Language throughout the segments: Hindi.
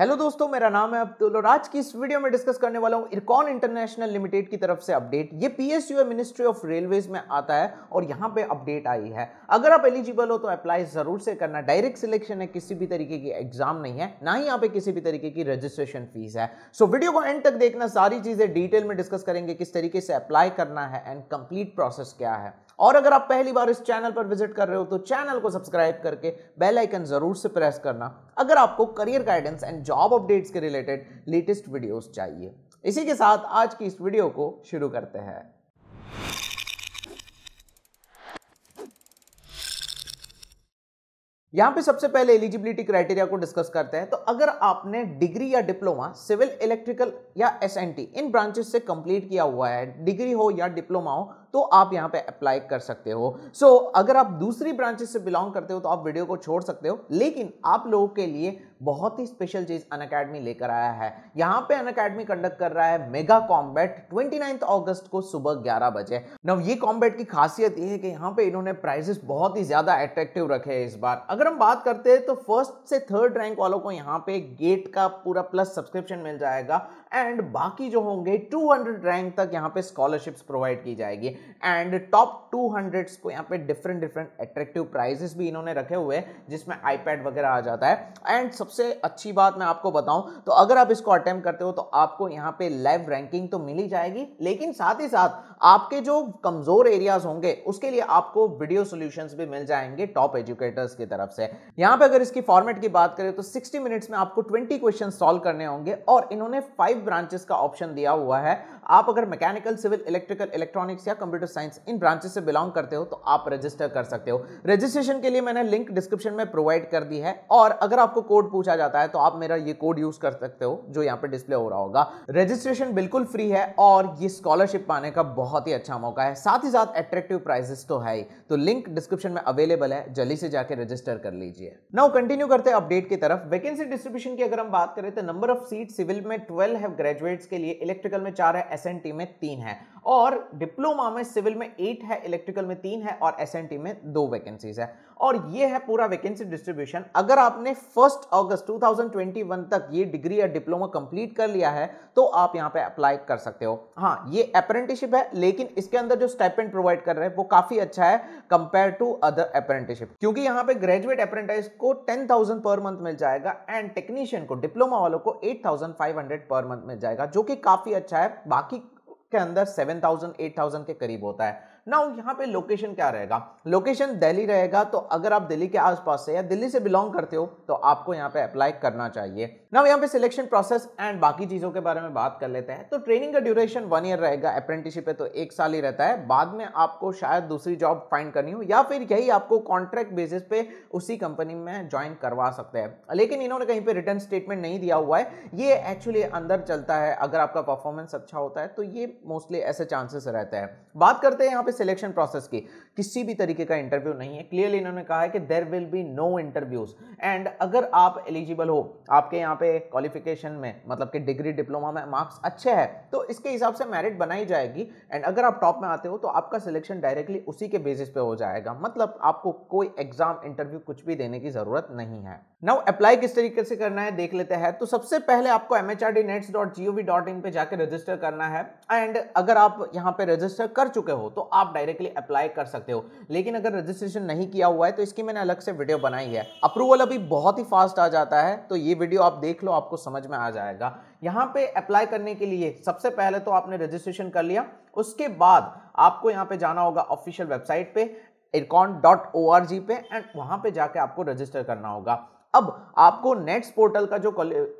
हेलो दोस्तों मेरा नाम है अब्दुल और आज की इस वीडियो में डिस्कस करने वाला हूँ इरकॉन इंटरनेशनल लिमिटेड की तरफ से अपडेट ये पीएसयू मिनिस्ट्री ऑफ रेलवेज में आता है और यहाँ पे अपडेट आई है अगर आप एलिजिबल हो तो अप्लाई ज़रूर से करना डायरेक्ट सिलेक्शन है किसी भी तरीके की एग्जाम नहीं है ना ही यहाँ पे किसी भी तरीके की रजिस्ट्रेशन फीस है सो so, वीडियो को एंड तक देखना सारी चीज़ें डिटेल में डिस्कस करेंगे किस तरीके से अप्लाई करना है एंड कंप्लीट प्रोसेस क्या है और अगर आप पहली बार इस चैनल पर विजिट कर रहे हो तो चैनल को सब्सक्राइब करके बेल आइकन जरूर से प्रेस करना अगर आपको career guidance and job updates के रिलेटेड लेटेस्ट वीडियोस चाहिए इसी के साथ आज की इस वीडियो को शुरू करते हैं यहाँ पे सबसे पहले एलिजिबिलिटी क्राइटेरिया को डिस्कस करते हैं तो अगर आपने डिग्री या डिप्लोमा सिविल इलेक्ट्रिकल या एस इन ब्रांचेस से कंप्लीट किया हुआ है डिग्री हो या डिप्लोमा हो तो आप यहाँ पे अप्लाई कर सकते हो सो so, अगर आप दूसरी ब्रांचेस से बिलोंग करते हो तो आप वीडियो को छोड़ सकते हो लेकिन आप लोगों के लिए बहुत ही स्पेशल चीज़ अन अकेडमी लेकर आया है यहाँ पे अन अकेडमी कंडक्ट कर रहा है मेगा कॉम्बैट 29 अगस्त को सुबह 11 बजे नव ये कॉम्बैट की खासियत ये है कि यहां पे इन्होंने प्राइजेस बहुत ही ज़्यादा अट्रैक्टिव रखे हैं इस बार अगर हम बात करते हैं तो फर्स्ट से थर्ड रैंक वालों को यहाँ पे गेट का पूरा प्लस सब्सक्रिप्शन मिल जाएगा एंड बाकी जो होंगे 200 रैंक तक यहाँ पे स्कॉलरशिप्स प्रोवाइड की जाएगी एंड टॉप 200s को यहाँ पे डिफरेंट डिफरेंट एट्रेक्टिव प्राइजेस भी इन्होंने रखे हुए हैं जिसमें आईपैड वगैरह आ जाता है एंड सबसे अच्छी बात मैं आपको बताऊं तो अगर आप इसको अटेम्प करते हो तो आपको यहाँ पे लाइव रैंकिंग तो मिली जाएगी लेकिन साथ ही साथ आपके जो कमज़ोर एरियाज होंगे उसके लिए आपको वीडियो सोल्यूशन भी मिल जाएंगे टॉप एजुकेटर्स की तरफ से यहाँ पे अगर इसकी फॉर्मेट की बात करें तो सिक्सटी मिनट्स में आपको ट्वेंटी क्वेश्चन सोल्व करने होंगे और इन्होंने फाइव ब्रांचेस का ऑप्शन दिया हुआ है आप अगर मैकेनिकल सिविल इलेक्ट्रिकल इलेक्ट्रॉनिक्स या कंप्यूटर साइंस इन ब्रांचेस से बिलोंग करते हो तो आप रजिस्टर कर सकते हो रजिस्ट्रेशन के लिए मैंने लिंक डिस्क्रिप्शन में प्रोवाइड कर दी है और अगर आपको कोड पूछा जाता है तो आप मेरा ये कोड यूज कर सकते हो जो यहाँ पर डिस्प्ले हो रहा होगा रजिस्ट्रेशन बिल्कुल फ्री है और ये स्कॉलरशिप पाने का बहुत ही अच्छा मौका है साथ ही साथ एट्रेक्टिव प्राइजेस तो है ही तो लिंक डिस्क्रिप्शन में अवेलेबल है जल्दी से जाकर रजिस्टर कर लीजिए नाउ कंटिन्यू करते हैं अपडेट की तरफ वैकेंसी डिस्ट्रीब्यूशन की अगर हम बात करें तो नंबर ऑफ सीट सिविल में ट्वेल्व है ग्रेजुएट्स के लिए इलेक्ट्रिकल में चार है एस में तीन है और डिप्लोमा में सिविल में एट है इलेक्ट्रिकल में तीन है और एस में दो वैकेंसीज है और ये है पूरा वैकेंसी डिस्ट्रीब्यूशन अगर आपने फर्स्ट अगस्त 2021 तक ये डिग्री या डिप्लोमा कंप्लीट कर लिया है तो आप यहाँ पे अप्लाई कर सकते हो हाँ ये अप्रेंटिसिप है लेकिन इसके अंदर जो स्टेपेंट प्रोवाइड कर रहे हैं वो काफी अच्छा है कंपेयर टू अदर अप्रेंटिसिप क्योंकि यहाँ पे ग्रेजुएट अप्रेंटिस को टेन थाउजेंड पर मंथ मिल जाएगा एंड टेक्नीशियन को डिप्लोमा वालों को eight thousand five hundred per month मिल जाएगा जो कि काफी अच्छा है बाकी के अंदर सेवन थाउजेंड एट थाउजेंड के करीब होता है नाउ यहाँ पे लोकेशन क्या रहेगा लोकेशन दिल्ली रहेगा तो अगर आप दिल्ली के आसपास से या दिल्ली से बिलोंग करते हो तो आपको यहाँ पे अप्लाई करना चाहिए नाउ यहाँ पे सिलेक्शन प्रोसेस एंड बाकी चीज़ों के बारे में बात कर लेते हैं तो ट्रेनिंग का ड्यूरेशन वन ईयर रहेगा अप्रेंटिसशिप है तो एक साल ही रहता है बाद में आपको शायद दूसरी जॉब फाइंड करनी हो या फिर यही आपको कॉन्ट्रैक्ट बेसिस पे उसी कंपनी में ज्वाइन करवा सकते हैं लेकिन इन्होंने कहीं पर रिटर्न स्टेटमेंट नहीं दिया हुआ है ये एक्चुअली अंदर चलता है अगर आपका परफॉर्मेंस अच्छा होता है तो ये मोस्टली ऐसे चांसेस रहते हैं बात करते हैं यहाँ पे में सिलेक्शन प्रोसेस की किसी भी तरीके का इंटरव्यू नहीं है क्लियरली इन्होंने कहा है कि there will be no interviews and अगर आप एलिजिबल हो आपके यहाँ पे क्वालिफिकेशन में मतलब कि डिग्री डिप्लोमा में मार्क्स अच्छे हैं तो इसके हिसाब से मेरिट बनाई जाएगी एंड अगर आप टॉप में आते हो तो आपका सिलेक्शन डायरेक्टली उसी के बेसिस पे हो जाएगा मतलब आपको कोई एग्जाम इंटरव्यू कुछ भी देने की जरूरत नहीं है नाउ अप्लाई किस तरीके से करना है देख लेते हैं तो सबसे पहले आपको M NATS dot dot G O V in पर जाकर रजिस्टर करना है एंड अगर आप यहाँ पे रजिस्टर कर चुके हो तो आप आप डायरेक्टली अप्लाई कर सकते हो लेकिन अगर रजिस्ट्रेशन नहीं किया हुआ है तो इसकी मैंने अलग से वीडियो बनाई है अप्रूवल अभी बहुत ही फास्ट आ जाता है तो ये वीडियो आप देख लो आपको समझ में आ जाएगा यहाँ पे अप्लाई करने के लिए सबसे पहले तो आपने रजिस्ट्रेशन कर लिया उसके बाद आपको यहाँ पे जाना होगा ऑफिशियल वेबसाइट पे IRCON dot O R G पे एंड वहाँ पे जाके आपको रजिस्टर करना होगा अब आपको नेट्स पोर्टल का जो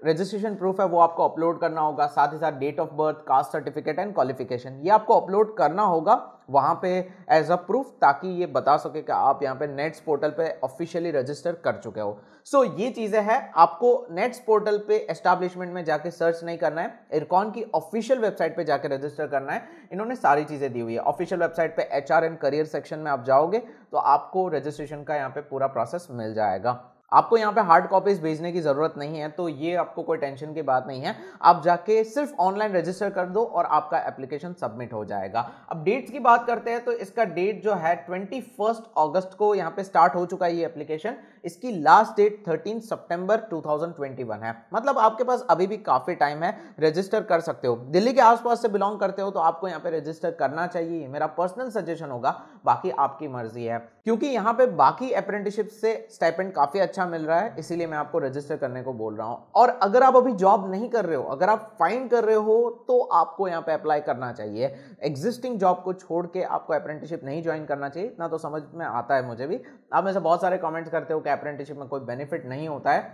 रजिस्ट्रेशन प्रूफ है वो आपको अपलोड करना होगा साथ ही साथ date of birth caste certificate and qualification ये आपको अपलोड करना होगा वहाँ पे एज अ प्रूफ ताकि ये बता सके कि आप यहाँ पे नेट्स पोर्टल पे ऑफिशियली रजिस्टर कर चुके हो सो so, ये चीज़ें हैं आपको नेट्स पोर्टल पे एस्टाब्लिशमेंट में जाके सर्च नहीं करना है इरकॉन की ऑफिशियल वेबसाइट पे जाके रजिस्टर करना है इन्होंने सारी चीज़ें दी हुई है ऑफिशियल वेबसाइट पे एच एंड करियर सेक्शन में आप जाओगे तो आपको रजिस्ट्रेशन का यहाँ पे पूरा प्रोसेस मिल जाएगा आपको यहाँ पे हार्ड कॉपीज भेजने की ज़रूरत नहीं है तो ये आपको कोई टेंशन की बात नहीं है आप जाके सिर्फ ऑनलाइन रजिस्टर कर दो और आपका एप्लीकेशन सबमिट हो जाएगा अब डेट्स की बात करते हैं तो इसका डेट जो है ट्वेंटी अगस्त को यहाँ पे स्टार्ट हो चुका है ये एप्लीकेशन इसकी लास्ट डेट 13 सितंबर 2021 है मतलब आपके पास अभी भी काफ़ी टाइम है रजिस्टर कर सकते हो दिल्ली के आसपास से बिलोंग करते हो तो आपको यहाँ पे रजिस्टर करना चाहिए मेरा पर्सनल सजेशन होगा बाकी आपकी मर्जी है क्योंकि यहाँ पे बाकी अप्रेंटिसशिप से स्टाइपेंड काफ़ी अच्छा मिल रहा है इसीलिए मैं आपको रजिस्टर करने को बोल रहा हूँ और अगर आप अभी जॉब नहीं कर रहे हो अगर आप फाइन कर रहे हो तो आपको यहाँ पे अप्लाई करना चाहिए एग्जिस्टिंग जॉब को छोड़ के आपको अप्रेंटिसशिप नहीं ज्वाइन करना चाहिए इतना तो समझ में आता है मुझे भी आप में से बहुत सारे कॉमेंट्स करते हो कि अप्रेंटिसशिप में कोई बेनिफिट नहीं होता है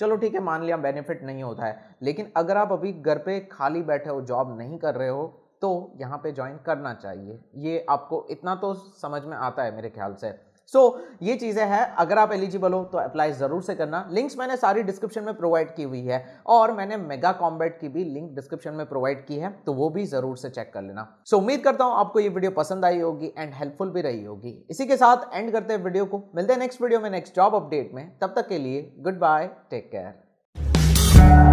चलो ठीक है मान लिया बेनिफिट नहीं होता है लेकिन अगर आप अभी घर पे खाली बैठे हो जॉब नहीं कर रहे हो तो यहाँ पे ज्वाइन करना चाहिए ये आपको इतना तो समझ में आता है मेरे ख्याल से सो so, ये चीज़ें हैं अगर आप एलिजिबल हो तो अप्लाई ज़रूर से करना लिंक्स मैंने सारी डिस्क्रिप्शन में प्रोवाइड की हुई है और मैंने मेगा कॉम्बेट की भी लिंक डिस्क्रिप्शन में प्रोवाइड की है तो वो भी ज़रूर से चेक कर लेना सो so, उम्मीद करता हूं आपको ये वीडियो पसंद आई होगी एंड हेल्पफुल भी रही होगी इसी के साथ एंड करते हैं वीडियो को मिलते हैं नेक्स्ट वीडियो में नेक्स्ट जॉब अपडेट में तब तक के लिए गुड बाय टेक केयर